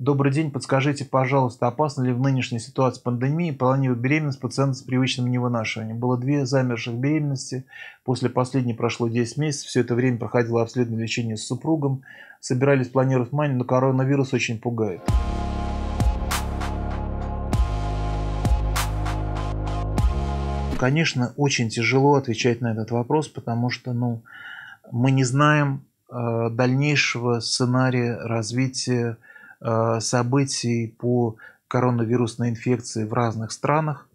Добрый день, подскажите, пожалуйста, опасно ли в нынешней ситуации пандемии планировать беременность пациента с привычным невынашиванием? Было две замерших беременности, после последней прошло 10 месяцев, все это время проходило обследование лечения с супругом, собирались планировать мань, но коронавирус очень пугает. Конечно, очень тяжело отвечать на этот вопрос, потому что ну, мы не знаем э, дальнейшего сценария развития Э, событий по коронавирусной инфекции в разных странах.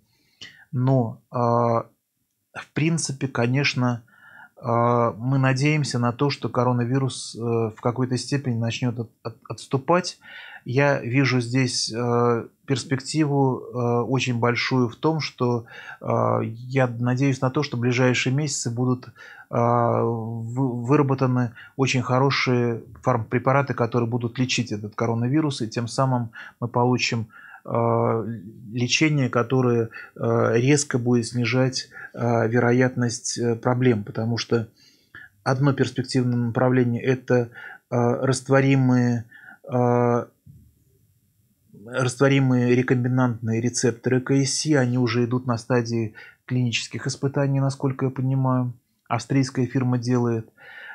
Но, э, в принципе, конечно, а, мы надеемся на то, что коронавирус э, в какой-то степени начнет отступать. Я вижу здесь э, перспективу э, очень большую в том, что я надеюсь на то, что в ближайшие месяцы будут выработаны очень хорошие фармпрепараты, которые будут лечить этот коронавирус, и тем самым мы получим Э, лечение, которое э, резко будет снижать э, вероятность проблем, потому что одно перспективное направление – это растворимые растворимые рекомбинантные рецепторы КСИ, они уже идут на стадии клинических испытаний, насколько я понимаю. Австрийская фирма делает.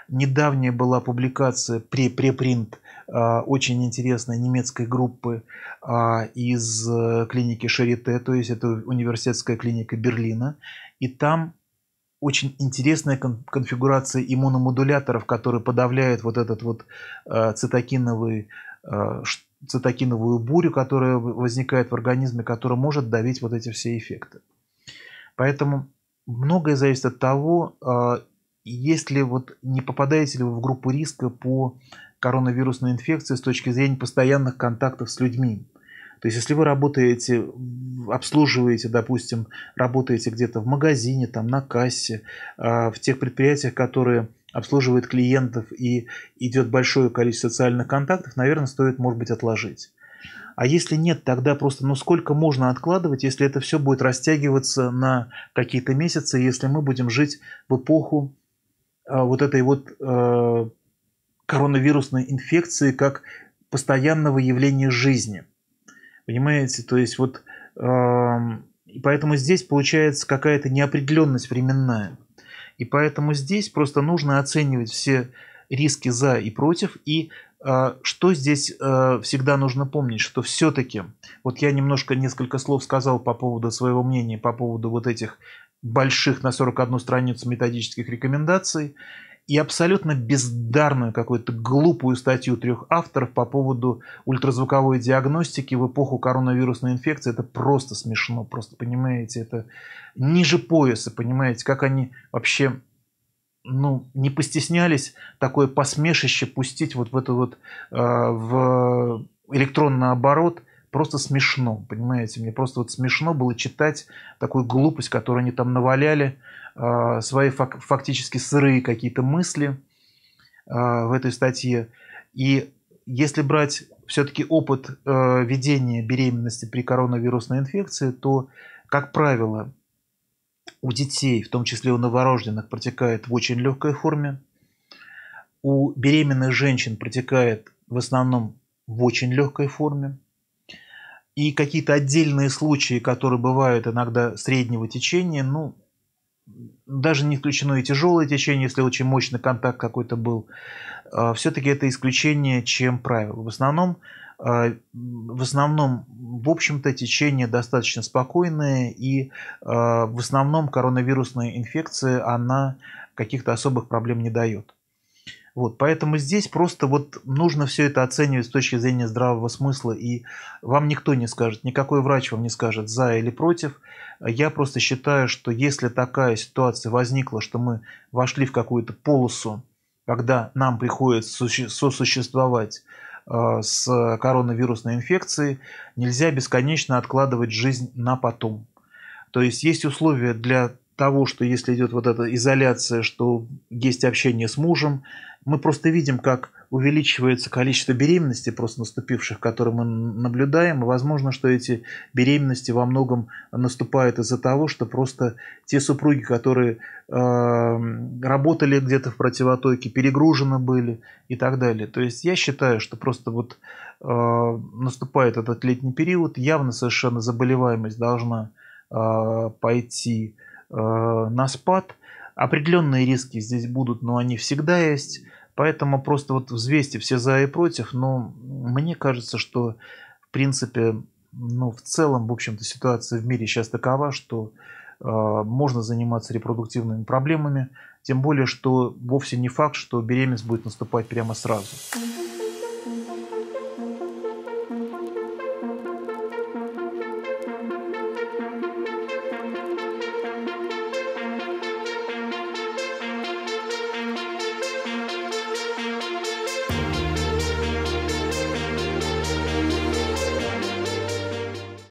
Недавняя была публикация, препринт а, очень интересной немецкой группы а, из э, клиники Шарите, то есть это университетская клиника Берлина. И там очень интересная конфигурация иммуномодуляторов, которые подавляют вот этот вот э, цитокиновый э, цитокиновую бурю, которая возникает в организме, которая может давить вот эти все эффекты. Поэтому многое зависит от того, а, есть ли вот не попадаете ли вы в группу риска по коронавирусной инфекции с точки зрения постоянных контактов с людьми. То есть, если вы работаете, обслуживаете, допустим, работаете где-то в магазине, там, на кассе, а, в тех предприятиях, которые обслуживают клиентов и идет большое количество социальных контактов, наверное, стоит, может быть, отложить. А если нет, тогда просто, ну сколько можно откладывать, если это все будет растягиваться на какие-то месяцы, если мы будем жить в эпоху а, вот этой вот а, коронавирусной инфекции как постоянного явления жизни. Понимаете, то есть вот э, поэтому здесь получается какая-то неопределенность временная. И поэтому здесь просто нужно оценивать все риски за и против. И э, что здесь э, всегда нужно помнить, что все-таки, вот я немножко несколько слов сказал по поводу своего мнения, по поводу вот этих больших на 41 страницу методических рекомендаций и абсолютно бездарную какую-то глупую статью трех авторов по поводу ультразвуковой диагностики в эпоху коронавирусной инфекции. Это просто смешно, просто понимаете, это ниже пояса, понимаете, как они вообще ну, не постеснялись такое посмешище пустить вот в этот вот э, в электронный оборот. Просто смешно, понимаете, мне просто вот смешно было читать такую глупость, которую они там наваляли а, свои фак фактически сырые какие-то мысли а, в этой статье. И если брать все-таки опыт э, ведения беременности при коронавирусной инфекции, то, как правило, у детей, в том числе у новорожденных, протекает в очень легкой форме. У беременных женщин протекает в основном в очень легкой форме. И какие-то отдельные случаи, которые бывают иногда среднего течения, ну, даже не включено и тяжелое течение, если очень мощный контакт какой-то был. А, Все-таки это исключение, чем правило. В основном, а, в основном, в общем-то, течение достаточно спокойное, и а, в основном коронавирусная инфекция, она каких-то особых проблем не дает. Вот, поэтому здесь просто вот нужно все это оценивать с точки зрения здравого смысла, и вам никто не скажет, никакой врач вам не скажет за или против. Я просто считаю, что если такая ситуация возникла, что мы вошли в какую-то полосу, когда нам приходится сосуществовать э, с коронавирусной инфекцией, нельзя бесконечно откладывать жизнь на потом. То есть есть условия для того, что если идет вот эта изоляция, что есть общение с мужем, мы просто видим, как увеличивается количество беременностей, просто наступивших, которые мы наблюдаем, возможно, что эти беременности во многом наступают из-за того, что просто те супруги, которые э, работали где-то в противотоке, перегружены были и так далее. То есть я считаю, что просто вот э, наступает этот летний период, явно совершенно заболеваемость должна э, пойти Э, на спад. Определенные риски здесь будут, но они всегда есть. Поэтому просто вот взвесьте все за и против. Но мне кажется, что в принципе, ну в целом, в общем-то, ситуация в мире сейчас такова, что э, можно заниматься репродуктивными проблемами. Тем более, что вовсе не факт, что беременность будет наступать прямо сразу. Mm-hmm.